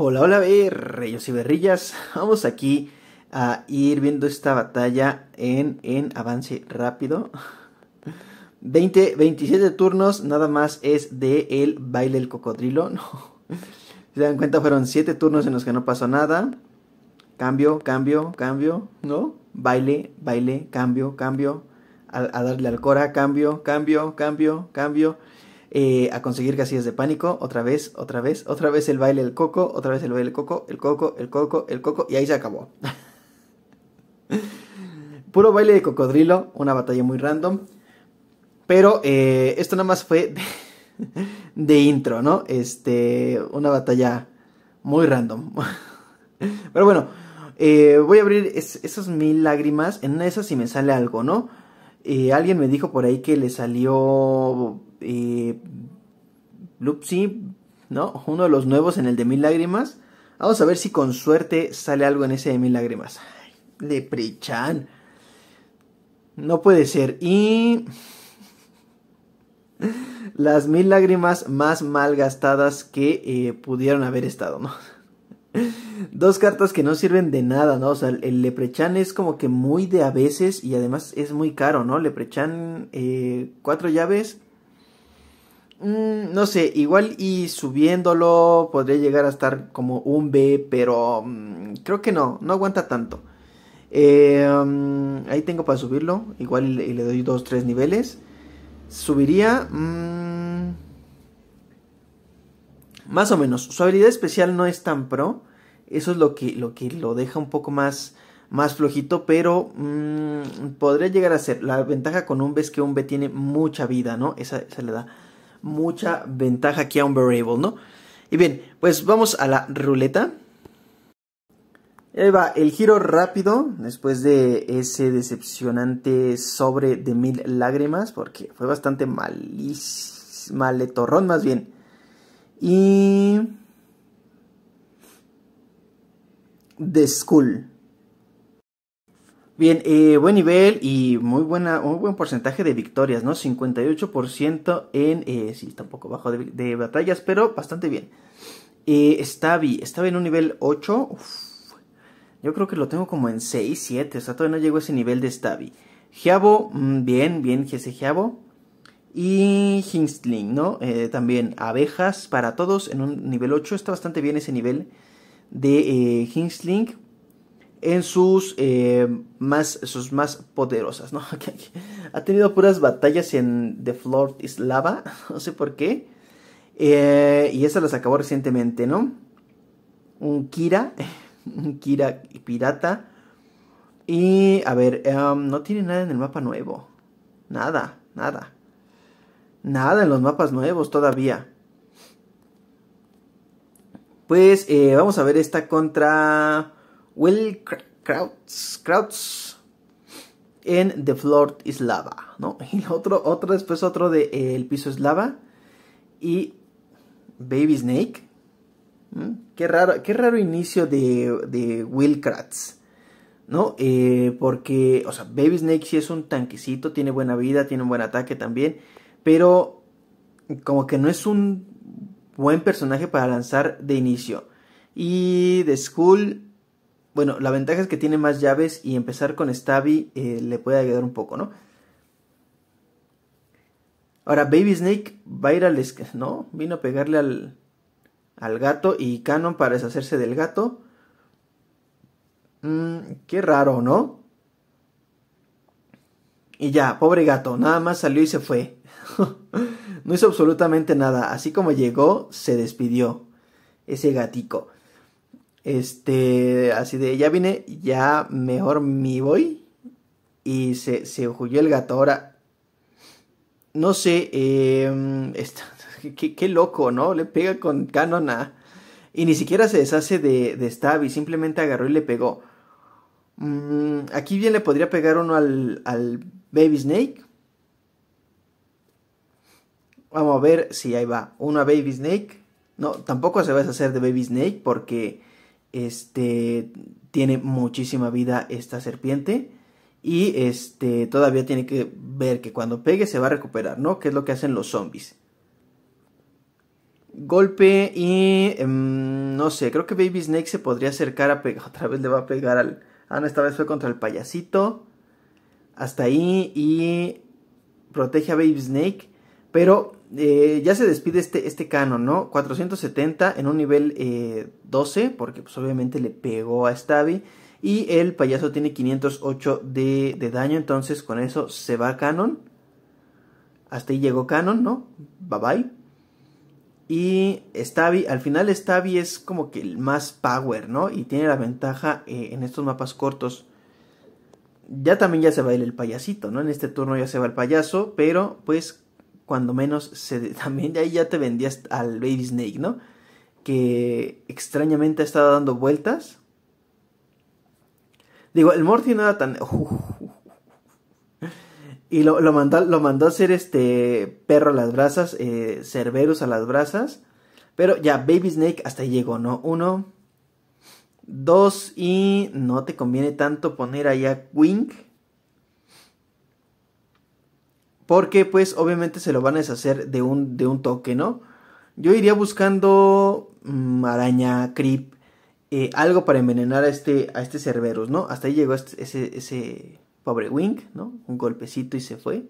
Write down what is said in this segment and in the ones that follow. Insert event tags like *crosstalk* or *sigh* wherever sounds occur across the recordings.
Hola, hola, reyos y berrillas. Vamos aquí a ir viendo esta batalla en, en avance rápido. 20, 27 turnos, nada más es de el baile del cocodrilo. No. Si se dan cuenta, fueron 7 turnos en los que no pasó nada. Cambio, cambio, cambio, ¿no? Baile, baile, cambio, cambio. a darle al cora, cambio, cambio, cambio, cambio. Eh, a conseguir casillas de pánico, otra vez, otra vez, otra vez el baile del coco, otra vez el baile del coco, el coco, el coco, el coco, y ahí se acabó. *laughs* Puro baile de cocodrilo, una batalla muy random. Pero eh, esto nada más fue *laughs* de, intro, ¿no? Este, una batalla muy random. *laughs* Pero bueno, eh, voy a abrir esas mil lágrimas. En una de esas si me sale algo, ¿no? Eh, alguien me dijo por ahí que le salió eh, ¿no? Uno de los nuevos en el de Mil Lágrimas. Vamos a ver si con suerte sale algo en ese de Mil Lágrimas. Leprechan. Leprichan. No puede ser. Y... *laughs* Las mil lágrimas más mal gastadas que eh, pudieron haber estado, ¿no? *laughs* dos cartas que no sirven de nada, ¿no? O sea, el Leprechan es como que muy de a veces y además es muy caro, ¿no? Leprechan, eh, cuatro llaves. Mm, no sé, igual y subiéndolo podría llegar a estar como un B, pero mm, creo que no, no aguanta tanto. Eh, mm, ahí tengo para subirlo, igual le, doy dos, tres niveles. Subiría... más o menos, su habilidad especial no es tan pro. Eso es lo que lo, que lo deja un poco más, más flojito, pero mm, podría llegar a ser. La ventaja con un B es que un B tiene mucha vida, ¿no? Esa, le da mucha ventaja aquí a un variable, ¿no? Y bien, pues vamos a la ruleta. Ahí va el giro rápido después de ese decepcionante sobre de mil lágrimas, porque fue bastante malis maletorrón más bien. Y The School. Bien, eh, buen nivel y muy, buena, buen porcentaje de victorias, ¿no? 58% en, eh, sí, está un poco bajo de, batallas, pero bastante bien. Eh, estaba Estaba en un nivel 8, yo creo que lo tengo como en 6, 7, o sea, todavía no llego a ese nivel de Stabi. Giabo, mm, bien, bien ese Giabo. Y Hinstling, ¿no? Eh, también abejas para todos en un nivel 8, está bastante bien ese nivel de eh, en sus eh, más sus más poderosas, ¿no? *laughs* ha tenido puras batallas en The Floor is Lava, *laughs* no sé por qué. Eh, y esa las acabó recientemente, ¿no? Un Kira, *laughs* un Kira pirata. Y a ver, em, no tiene nada en el mapa nuevo. Nada, nada. Nada en los mapas nuevos todavía. Pues eh, vamos a ver esta contra Will Krauts, en The Floor is Lava, ¿no? *laughs* Y otro, otro después otro de eh, El Piso es Lava y Baby Snake. Mm, qué, raro, qué raro inicio de, de Will Kratz. ¿no? Eh, porque, o sea, Baby Snake sí es un tanquecito, tiene buena vida, tiene un buen ataque también, pero como que no es un buen personaje para lanzar de inicio. Y de school bueno, la ventaja es que tiene más llaves y empezar con Stabby eh, le puede ayudar un poco, ¿no? Ahora, Baby Snake va a ir al... ¿No? Vino a pegarle al, gato y Canon para deshacerse del gato. Mm, qué raro, ¿no? Y ya, pobre gato, nada más salió y se fue. *laughs* *laughs* no hizo absolutamente nada. Así como llegó, se despidió. Ese gatico. Este, así de, ya vine, ya mejor me voy. Y se, se el gato. Ahora, no sé, em, *laughs* qué, loco, ¿no? Le pega con canona. Y ni siquiera se deshace de, de Y simplemente agarró y le pegó. Mm, aquí bien le podría pegar uno al Baby Snake. Vamos a ver si ahí va. Una Baby Snake. No, tampoco se va a deshacer de Baby Snake porque este tiene muchísima vida esta serpiente y este todavía tiene que ver que cuando pegue se va a recuperar, ¿no? Que es lo que hacen los zombies. Golpe y em, no sé, creo que Baby Snake se podría acercar a pegar *laughs* otra vez le va a pegar al Ah, no, esta vez fue contra el payasito. Hasta ahí y protege a Baby Snake, pero eh, ya se despide este, este canon, ¿no? 470 en un nivel 12, eh, porque pues obviamente le pegó a Stabby. Y el payaso tiene 508 de, daño, entonces con eso se va canon. Hasta ahí llegó canon, ¿no? Bye bye. Y Stabby, al final Stabby es como que el más power, ¿no? Y tiene la ventaja eh, en estos mapas cortos. Ya también ya se va ir el payasito, ¿no? En este turno ya se va el payaso, pero pues cuando menos se, *laughs* también ahí ya te vendías al Baby Snake, ¿no? Que extrañamente ha estado dando vueltas. Digo, el Morty no era tan... *laughs* Y lo, mandó, lo mandó a hacer este perro a las brasas, eh, Cerberus a las brasas. Pero ya, Baby Snake hasta llegó, ¿no? Uno, dos y no te conviene tanto poner allá Wink. Porque pues obviamente se lo van a deshacer de un, de un toque, ¿no? Yo iría buscando mm, araña, creep, eh, algo para envenenar a este, a este Cerberus, ¿no? Hasta ahí llegó este, ese, pobre Wink, ¿no? Un golpecito y se fue.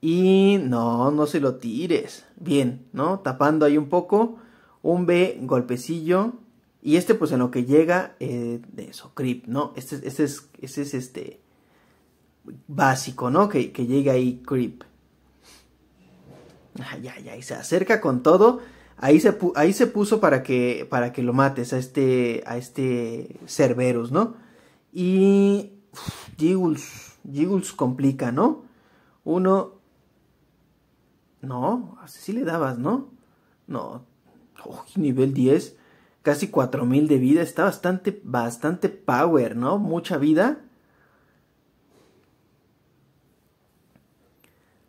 Y no, no se lo tires. Bien, ¿no? Tapando ahí un poco. Un B, golpecillo. Y este, pues en lo que llega, eh, de eso, creep, ¿no? Este, este es, este es este básico, ¿no? Que, que llega ahí Creep. Ay, ay, ay, se acerca con todo. Ahí se, ahí se puso para que, para que lo mates a este, a este Cerberus, ¿no? Y uf, Jiggles, complica, ¿no? Uno... No, así le dabas, ¿no? No, nivel 10, casi 4000 de vida, está bastante, bastante power, ¿no? Mucha vida.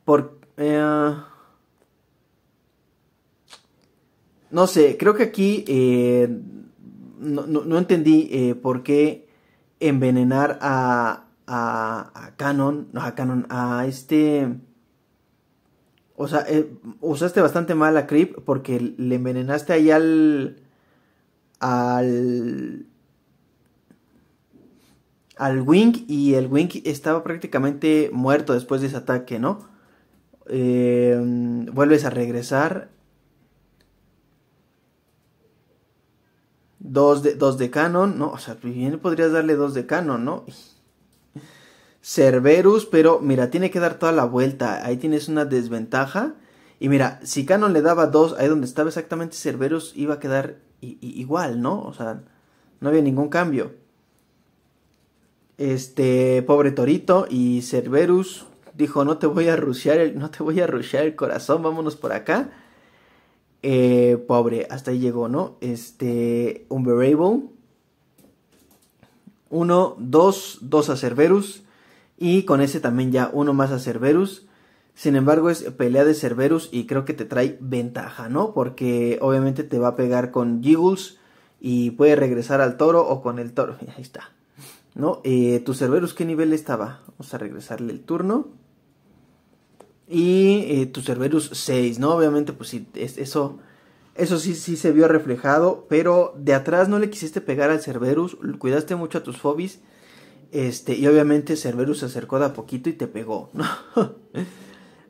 Por, eh, no sé, creo que aquí eh, no, entendí eh, por qué envenenar a, a, Canon, no a Canon, a este... O sea, usaste bastante mal a Creep porque le envenenaste ahí al... al al Wink y el Wink estaba prácticamente muerto después de ese ataque, ¿no? Em, vuelves a regresar. Dos de, dos de canon, ¿no? O sea, bien podrías darle dos de canon, ¿no? *laughs* Cerberus, pero mira, tiene que dar toda la vuelta. Ahí tienes una desventaja. Y mira, si Canon le daba dos, ahí donde estaba exactamente Cerberus iba a quedar igual, ¿no? O sea, no había ningún cambio. Este, pobre Torito y Cerberus dijo, no te voy a rushear el, no te voy a el corazón, vámonos por acá. Eh, pobre, hasta ahí llegó, ¿no? Este, un variable. Uno, dos, dos a Cerberus. Y con ese también ya uno más a Cerberus. Sin embargo, es pelea de Cerberus y creo que te trae ventaja, ¿no? Porque obviamente te va a pegar con Jiggles y puede regresar al toro o con el toro. *laughs* Ahí está. ¿No? Eh, ¿Tu Cerberus qué nivel estaba? Vamos a regresarle el turno y eh, tu Cerberus 6, ¿no? Obviamente, pues sí, eso, eso sí, sí se vio reflejado, pero de atrás no le quisiste pegar al Cerberus, cuidaste mucho a tus Fobis, este, y obviamente Cerberus se acercó de a poquito y te pegó, *laughs* ¿no?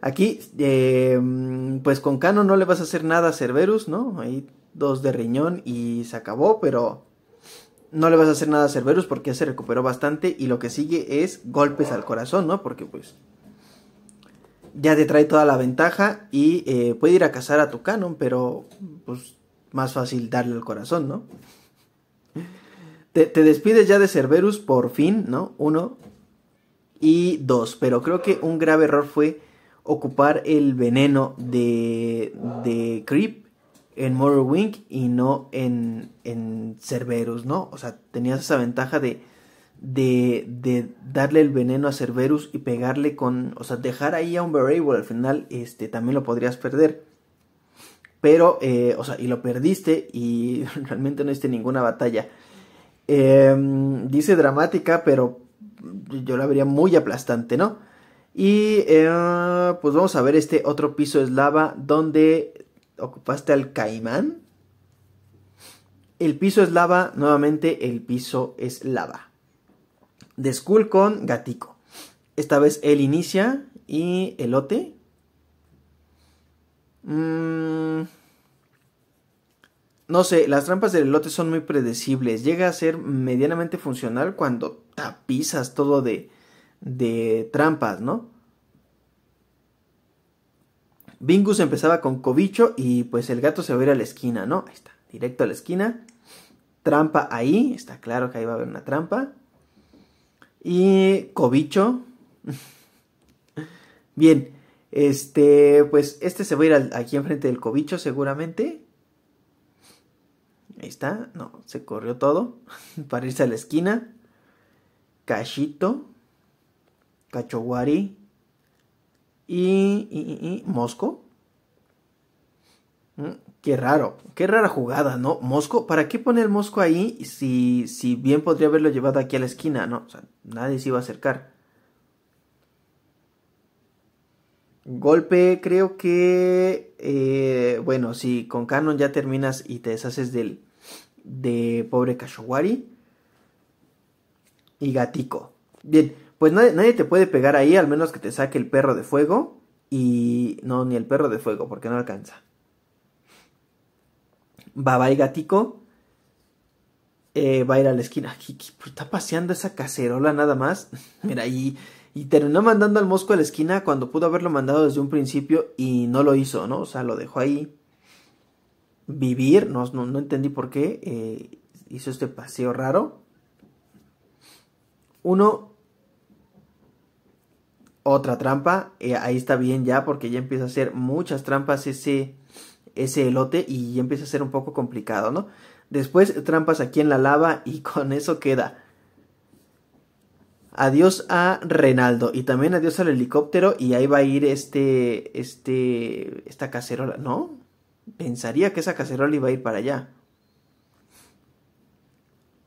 Aquí, em, pues con Cano no le vas a hacer nada a Cerberus, ¿no? Ahí dos de riñón y se acabó, pero no le vas a hacer nada a Cerberus porque ya se recuperó bastante y lo que sigue es golpes al corazón, ¿no? Porque pues ya te trae toda la ventaja y eh, puede ir a cazar a tu canon, pero pues más fácil darle al corazón, ¿no? Te, despides ya de Cerberus por fin, ¿no? Uno y dos, pero creo que un grave error fue ocupar el veneno de, de Creep en Morrowind y no en, en Cerberus, ¿no? O sea, tenías esa ventaja de de, darle el veneno a Cerberus y pegarle con, o sea, dejar ahí a un variable al final, este, también lo podrías perder. Pero, eh, o sea, y lo perdiste y *laughs* realmente no hiciste ninguna batalla. Em, dice dramática, pero yo la vería muy aplastante, ¿no? Y eh, pues vamos a ver este otro piso es lava donde ocupaste al caimán. El piso es lava, nuevamente el piso es lava de Skull con Gatico. Esta vez él inicia y Elote. Mm. No sé, las trampas del elote son muy predecibles. Llega a ser medianamente funcional cuando tapizas todo de, de trampas, ¿no? Bingus empezaba con cobicho y pues el gato se va a ir a la esquina, ¿no? Ahí está, directo a la esquina. Trampa ahí, está claro que ahí va a haber una trampa y Cobicho. *laughs* Bien, este, pues este se va a ir aquí enfrente del Cobicho seguramente. Ahí está, no, se corrió todo *laughs* para irse a la esquina. Cachito, Cachoguari y Mosco. Mm, qué raro, qué rara jugada, ¿no? Mosco, ¿para qué pone el Mosco ahí si, si bien podría haberlo llevado aquí a la esquina, ¿no? O sea, nadie se iba a acercar. Golpe, creo que. Eh, bueno, si con Canon ya terminas y te deshaces del. de pobre Kashowari. Y gatico. Bien, pues nadie, te puede pegar ahí, al menos que te saque el perro de fuego. Y. No, ni el perro de fuego, porque no alcanza. Baba el gatico. Eh, va a ir a la esquina. Pues, está paseando esa cacerola nada más. *laughs* Mira, y, y terminó mandando al mosco a la esquina cuando pudo haberlo mandado desde un principio y no lo hizo, ¿no? O sea, lo dejó ahí vivir. No, entendí por qué eh, hizo este paseo raro. Uno, otra trampa. Eh, ahí está bien ya porque ya empieza a hacer muchas trampas ese ese elote y empieza a ser un poco complicado, ¿no? Después trampas aquí en la lava y *laughs* con eso queda. Adiós a Renaldo y también adiós al helicóptero y ahí va a ir este, este, esta cacerola, ¿no? Pensaría que esa cacerola iba a ir para allá.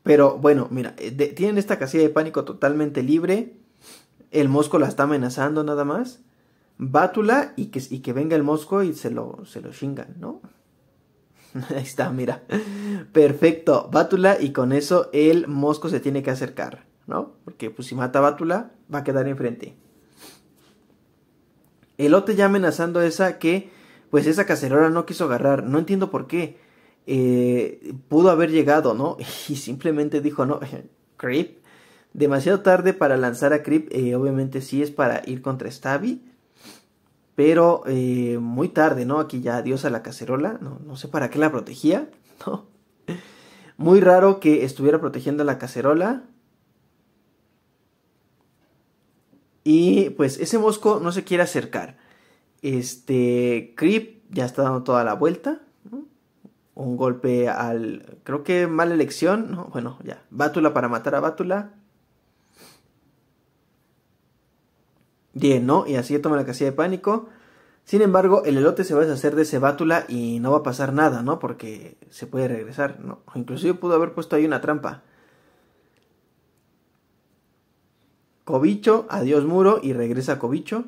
Pero bueno, mira, eh, tienen esta casilla de pánico totalmente libre. El Mosco la está amenazando nada más. Bátula y que, y que venga el Mosco y se lo, se lo chingan, ¿no? *laughs* Ahí está, mira. Perfecto, Bátula y con eso el Mosco se tiene que acercar, ¿no? Porque pues si mata Bátula va a quedar enfrente. Elote ya amenazando esa que pues esa cacerola no quiso agarrar, no entiendo por qué. Eh, pudo haber llegado, ¿no? *laughs* Y simplemente dijo, no, *laughs* Creep. Demasiado tarde para lanzar a Creep, eh, obviamente sí es para ir contra Stabby pero eh, muy tarde, ¿no? Aquí ya adiós a la cacerola, no, sé para qué la protegía, *laughs* ¿no? Muy raro que estuviera protegiendo la cacerola. Y pues ese mosco no se quiere acercar. Este Creep ya está dando toda la vuelta. Un golpe al... Creo que mala elección. ¿no? Bueno, ya. Bátula para matar a Bátula. Bien, ¿no? y así toma la casilla de pánico. Sin embargo, el elote se va a deshacer de cebátula y no va a pasar nada, ¿no? Porque se puede regresar, ¿no? Inclusive pudo haber puesto ahí una trampa. Cobicho, adiós muro y regresa Cobicho.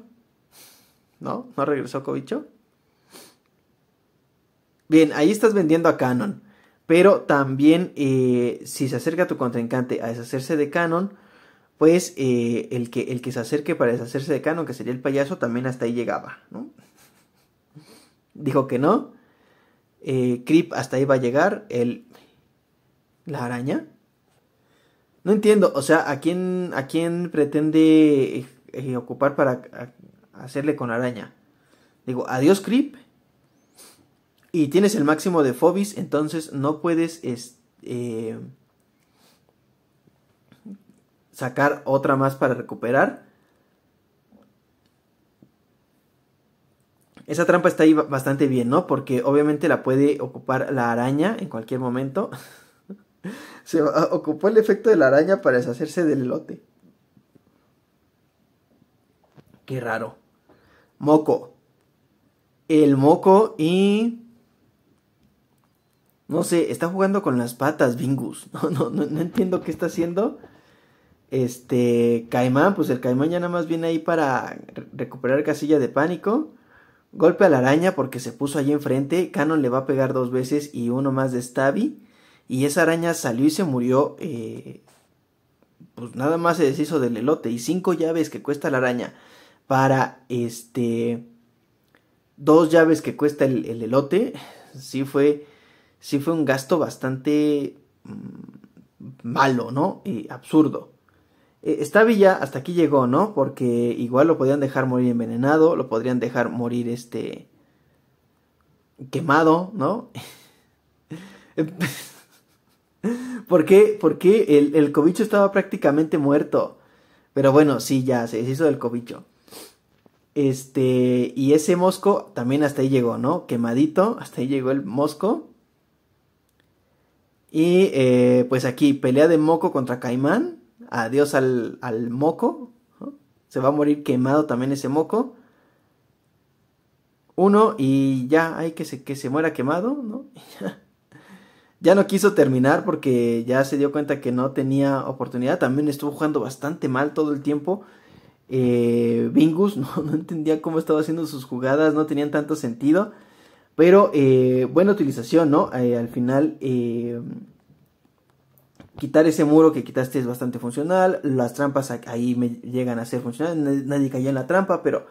¿No? ¿No regresó Cobicho? Bien, ahí estás vendiendo a Canon. Pero también, eh, si se acerca tu contrincante a deshacerse de Canon, pues eh, el, que, el que se acerque para deshacerse de Cano que sería el payaso, también hasta ahí llegaba, ¿no? Dijo que no. Eh, Creep hasta ahí va a llegar. El... ¿La araña? No entiendo, o sea, ¿a quién, a pretende eh, eh, ocupar para hacerle con araña? Digo, adiós Creep. Y tienes el máximo de Phobis, entonces no puedes sacar otra más para recuperar. Esa trampa está ahí bastante bien, ¿no? Porque obviamente la puede ocupar la araña en cualquier momento. *laughs* Se ocupó el efecto de la araña para deshacerse del elote. Qué raro. Moco. El moco y... No sé, está jugando con las patas, Bingus. *laughs* No, no, no, no entiendo qué está haciendo. Este, Caimán, pues el Caimán ya nada más viene ahí para recuperar casilla de pánico. Golpe a la araña porque se puso ahí enfrente. Canon le va a pegar dos veces y uno más de Stabby. Y esa araña salió y se murió. Eh, pues nada más se deshizo del elote. Y cinco llaves que cuesta la araña para este. Dos llaves que cuesta el, elote. Sí fue. Sí fue un gasto bastante. Mm, malo, ¿no? Y absurdo. Eh, esta villa hasta aquí llegó, ¿no? Porque igual lo podían dejar morir envenenado, lo podrían dejar morir este quemado, ¿no? *laughs* ¿Por qué? Porque el, el, cobicho estaba prácticamente muerto. Pero bueno, sí, ya se deshizo del cobicho. Este, y ese mosco también hasta ahí llegó, ¿no? Quemadito, hasta ahí llegó el mosco. Y eh, pues aquí, pelea de moco contra caimán adiós al, moco, se va a morir quemado también ese moco. Uno, y ya, hay que se, que se muera quemado, ¿no? *laughs* ya no quiso terminar porque ya se dio cuenta que no tenía oportunidad. También estuvo jugando bastante mal todo el tiempo. Eh, Bingus *laughs* no, entendía cómo estaba haciendo sus jugadas, no tenían tanto sentido. Pero eh, buena utilización, ¿no? Eh, al final Quitar ese muro que quitaste es bastante funcional. Las trampas ahí me llegan a ser funcionales. Nadie caía en la trampa, pero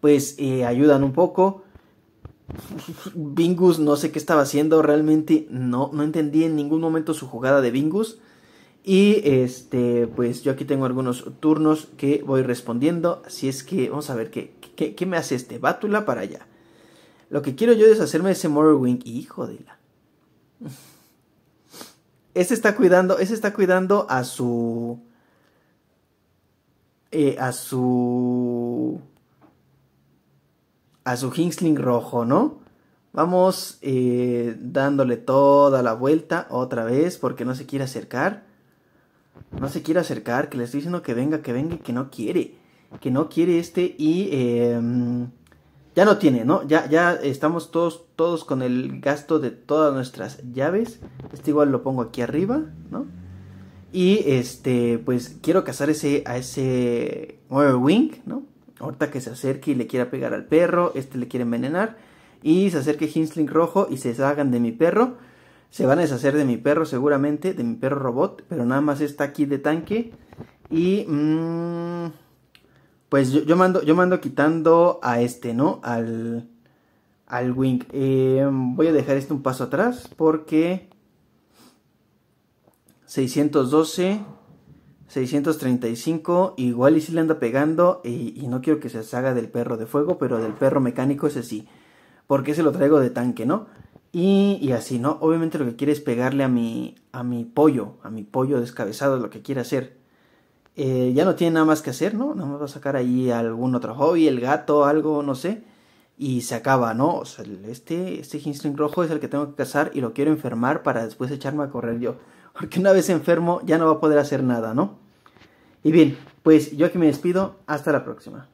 pues eh, ayudan un poco. Bingus no sé qué estaba haciendo, realmente no, no entendí en ningún momento su jugada de Bingus. Y este, pues yo aquí tengo algunos turnos que voy respondiendo. Así es que vamos a ver qué, qué, me hace este Bátula para allá. Lo que quiero yo es hacerme ese Morrowind. Hijo de la. Ese está cuidando, ese está cuidando a su. Eh, a su. A su Hingsling rojo, ¿no? Vamos eh, dándole toda la vuelta otra vez porque no se quiere acercar. No se quiere acercar, que le estoy diciendo que venga, que venga y que no quiere. Que no quiere este y... Em, ya no tiene, ¿no? Ya, ya estamos todos, todos con el gasto de todas nuestras llaves. Este igual lo pongo aquí arriba, ¿no? Y este, pues quiero cazar ese, a ese Wing, ¿no? Ahorita que se acerque y le quiera pegar al perro, este le quiere envenenar. Y se acerque Hinsling rojo y se deshagan de mi perro. Se van a deshacer de mi perro seguramente, de mi perro robot. Pero nada más está aquí de tanque. Y... Mm, pues yo, mando yo mando quitando a este, ¿no? Al, al wing. Em, voy a dejar este un paso atrás porque 612, 635, igual y si le anda pegando y, no quiero que se salga del perro de fuego, pero del perro mecánico ese sí, porque se lo traigo de tanque, ¿no? Y, así, ¿no? Obviamente lo que quiere es pegarle a mi, a mi pollo, a mi pollo descabezado, lo que quiere hacer. Eh, ya no tiene nada más que hacer, ¿no? Nada más va a sacar ahí algún otro hobby, el gato, algo, no sé. Y se acaba, ¿no? O sea, este, este rojo es el que tengo que cazar y lo quiero enfermar para después echarme a correr yo. *laughs* Porque una vez enfermo ya no va a poder hacer nada, ¿no? Y bien, pues yo aquí me despido. Hasta la próxima.